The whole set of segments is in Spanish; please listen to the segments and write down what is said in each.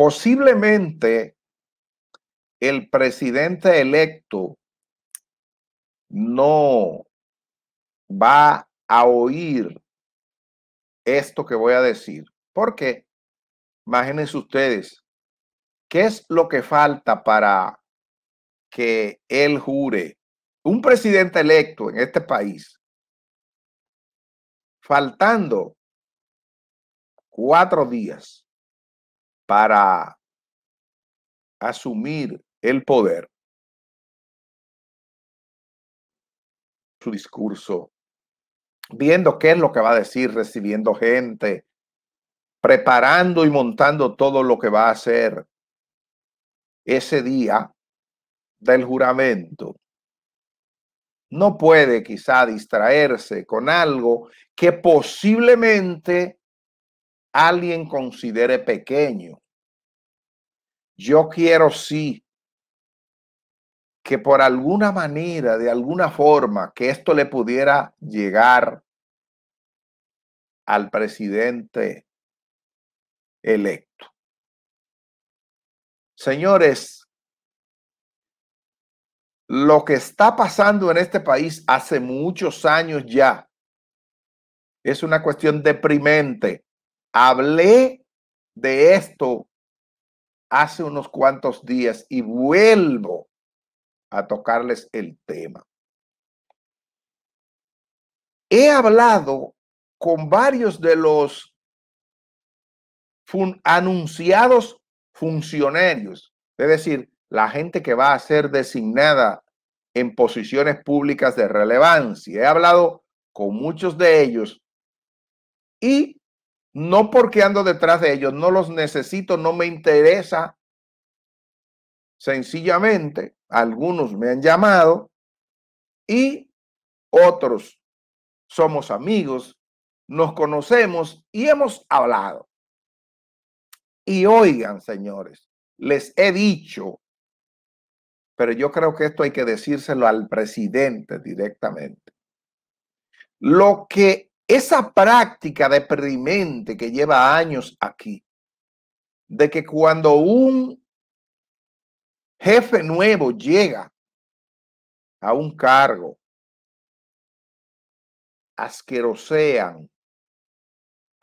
Posiblemente el presidente electo no va a oír esto que voy a decir. Porque, imagínense ustedes, ¿qué es lo que falta para que él jure? Un presidente electo en este país, faltando cuatro días para asumir el poder, su discurso, viendo qué es lo que va a decir, recibiendo gente, preparando y montando todo lo que va a hacer ese día del juramento. No puede quizá distraerse con algo que posiblemente alguien considere pequeño. Yo quiero sí que por alguna manera, de alguna forma, que esto le pudiera llegar al presidente electo. Señores, lo que está pasando en este país hace muchos años ya es una cuestión deprimente. Hablé de esto hace unos cuantos días y vuelvo a tocarles el tema. He hablado con varios de los anunciados funcionarios, es decir, la gente que va a ser designada en posiciones públicas de relevancia. He hablado con muchos de ellos y no porque ando detrás de ellos, no los necesito, no me interesa. Sencillamente, algunos me han llamado y otros somos amigos, nos conocemos y hemos hablado. Y oigan, señores, les he dicho, pero yo creo que esto hay que decírselo al presidente directamente. Lo que esa práctica deprimente que lleva años aquí, de que cuando un jefe nuevo llega a un cargo, asquerosean,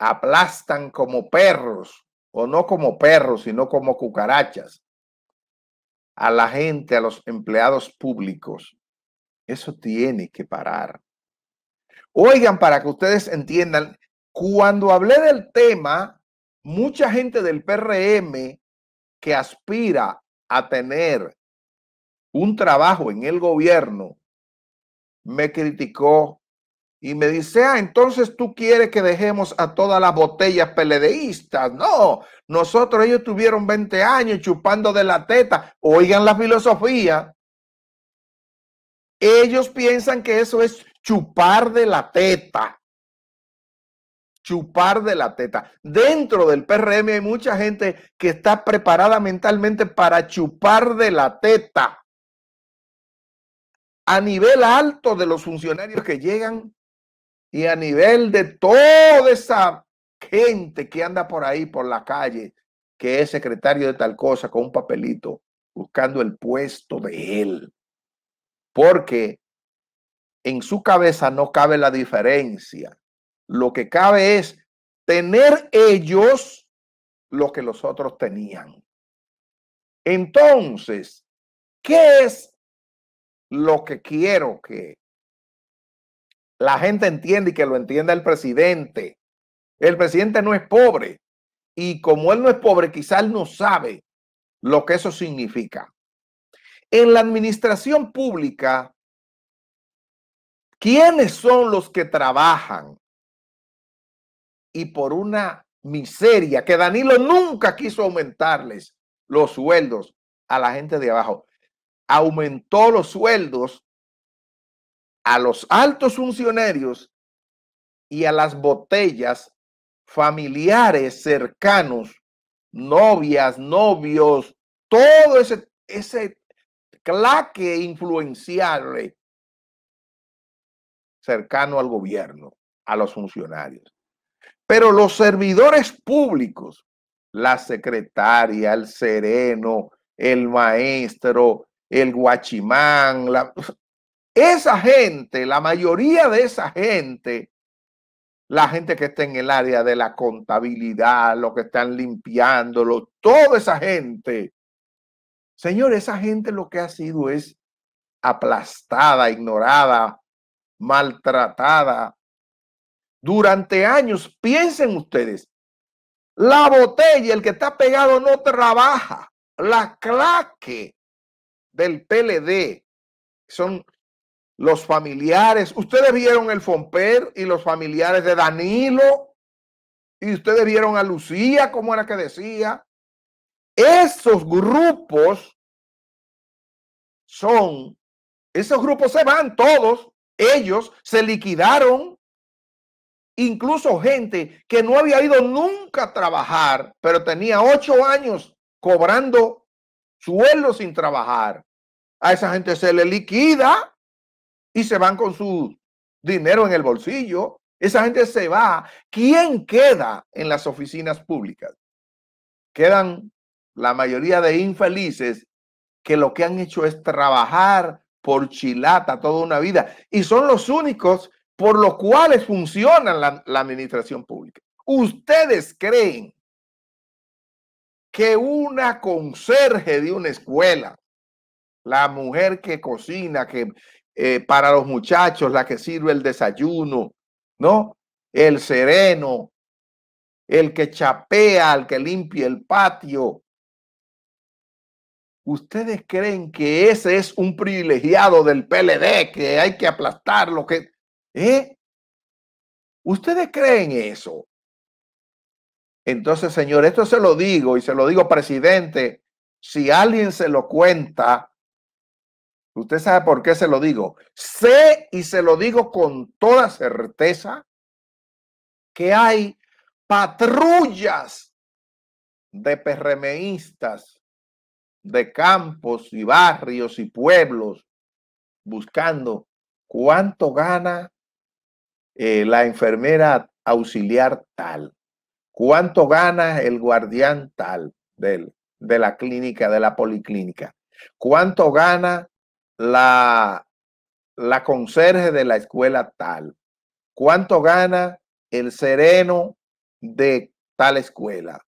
aplastan como perros, o no como perros, sino como cucarachas, a la gente, a los empleados públicos. Eso tiene que parar. Oigan, para que ustedes entiendan, cuando hablé del tema, mucha gente del PRM que aspira a tener un trabajo en el gobierno me criticó y me dice, ah, entonces tú quieres que dejemos a todas las botellas peledeístas. No, nosotros ellos tuvieron 20 años chupando de la teta. Oigan la filosofía. Ellos piensan que eso es chupar de la teta. Chupar de la teta. Dentro del PRM hay mucha gente que está preparada mentalmente para chupar de la teta. A nivel alto de los funcionarios que llegan y a nivel de toda esa gente que anda por ahí, por la calle, que es secretario de tal cosa con un papelito, buscando el puesto de él. Porque en su cabeza no cabe la diferencia. Lo que cabe es tener ellos lo que los otros tenían. Entonces, ¿qué es lo que quiero que la gente entienda y que lo entienda el presidente? El presidente no es pobre y como él no es pobre, quizás no sabe lo que eso significa. En la administración pública, ¿Quiénes son los que trabajan? Y por una miseria que Danilo nunca quiso aumentarles los sueldos a la gente de abajo. Aumentó los sueldos a los altos funcionarios y a las botellas familiares cercanos, novias, novios, todo ese, ese claque influenciable cercano al gobierno, a los funcionarios. Pero los servidores públicos, la secretaria, el sereno, el maestro, el guachimán, esa gente, la mayoría de esa gente, la gente que está en el área de la contabilidad, lo que están limpiándolo, toda esa gente. Señor, esa gente lo que ha sido es aplastada, ignorada, maltratada durante años. Piensen ustedes, la botella, el que está pegado no trabaja. La claque del PLD son los familiares. Ustedes vieron el Fomper y los familiares de Danilo. Y ustedes vieron a Lucía, como era que decía. Esos grupos son, esos grupos se van todos ellos se liquidaron incluso gente que no había ido nunca a trabajar, pero tenía ocho años cobrando sueldo sin trabajar. A esa gente se le liquida y se van con su dinero en el bolsillo. Esa gente se va. ¿Quién queda en las oficinas públicas? Quedan la mayoría de infelices que lo que han hecho es trabajar por chilata toda una vida y son los únicos por los cuales funciona la, administración pública. ¿Ustedes creen que una conserje de una escuela, la mujer que cocina, que eh, para los muchachos, la que sirve el desayuno, ¿no? El sereno, el que chapea, el que limpia el patio, ¿Ustedes creen que ese es un privilegiado del PLD que hay que aplastarlo? Que, ¿eh? ¿Ustedes creen eso? Entonces, señor, esto se lo digo y se lo digo, presidente, si alguien se lo cuenta, usted sabe por qué se lo digo. Sé y se lo digo con toda certeza que hay patrullas de perremeístas, de campos y barrios y pueblos buscando cuánto gana eh, la enfermera auxiliar tal, cuánto gana el guardián tal de, de la clínica, de la policlínica, cuánto gana la, la conserje de la escuela tal, cuánto gana el sereno de tal escuela.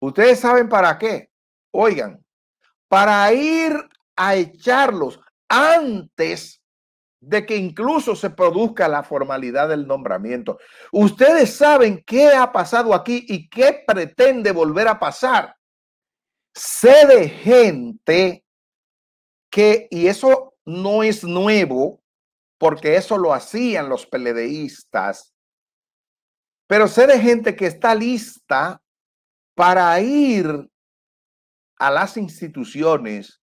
¿Ustedes saben para qué? Oigan, para ir a echarlos antes de que incluso se produzca la formalidad del nombramiento. Ustedes saben qué ha pasado aquí y qué pretende volver a pasar. Sé de gente que, y eso no es nuevo, porque eso lo hacían los peledeístas, pero sé de gente que está lista para ir a las instituciones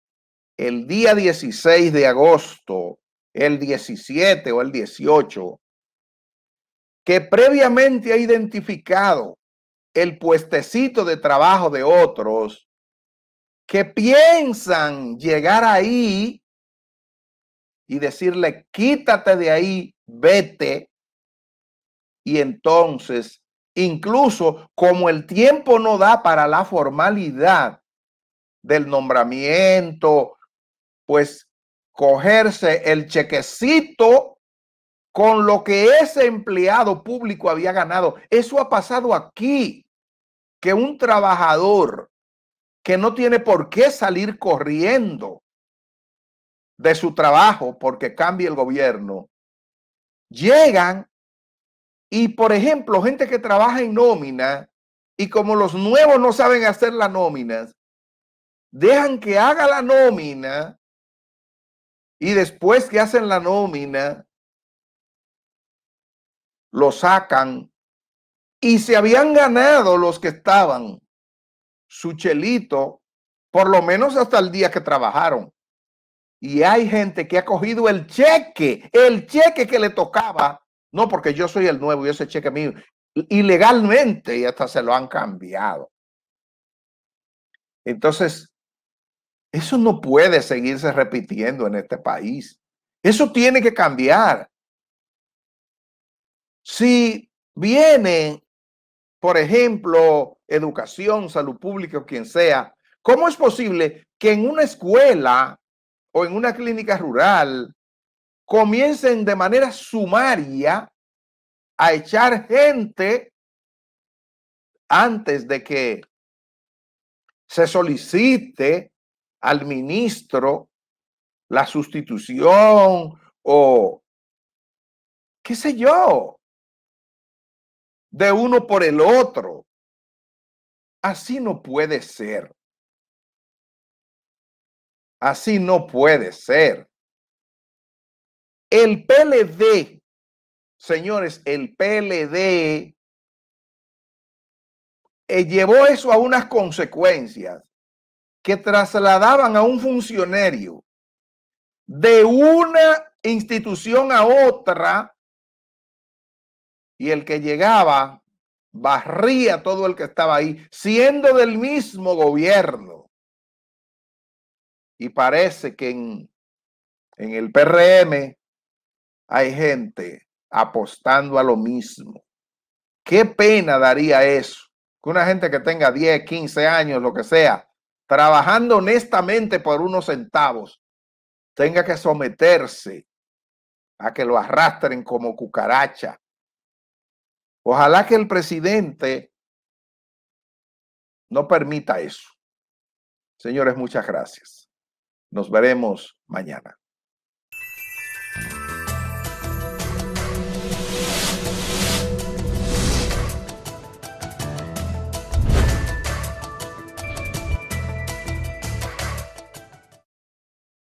el día 16 de agosto, el 17 o el 18, que previamente ha identificado el puestecito de trabajo de otros que piensan llegar ahí y decirle, quítate de ahí, vete. Y entonces, incluso como el tiempo no da para la formalidad, del nombramiento, pues cogerse el chequecito con lo que ese empleado público había ganado. Eso ha pasado aquí, que un trabajador que no tiene por qué salir corriendo de su trabajo porque cambie el gobierno, llegan y, por ejemplo, gente que trabaja en nómina y como los nuevos no saben hacer las nóminas, dejan que haga la nómina y después que hacen la nómina, lo sacan y se habían ganado los que estaban su chelito, por lo menos hasta el día que trabajaron. Y hay gente que ha cogido el cheque, el cheque que le tocaba, no porque yo soy el nuevo y ese cheque mío, ilegalmente y hasta se lo han cambiado. Entonces, eso no puede seguirse repitiendo en este país. Eso tiene que cambiar. Si viene, por ejemplo, educación, salud pública o quien sea, ¿cómo es posible que en una escuela o en una clínica rural comiencen de manera sumaria a echar gente antes de que se solicite al ministro la sustitución o qué sé yo, de uno por el otro. Así no puede ser. Así no puede ser. El PLD, señores, el PLD eh, llevó eso a unas consecuencias que trasladaban a un funcionario de una institución a otra y el que llegaba barría todo el que estaba ahí, siendo del mismo gobierno. Y parece que en, en el PRM hay gente apostando a lo mismo. Qué pena daría eso, que una gente que tenga 10, 15 años, lo que sea, trabajando honestamente por unos centavos, tenga que someterse a que lo arrastren como cucaracha. Ojalá que el presidente no permita eso. Señores, muchas gracias. Nos veremos mañana.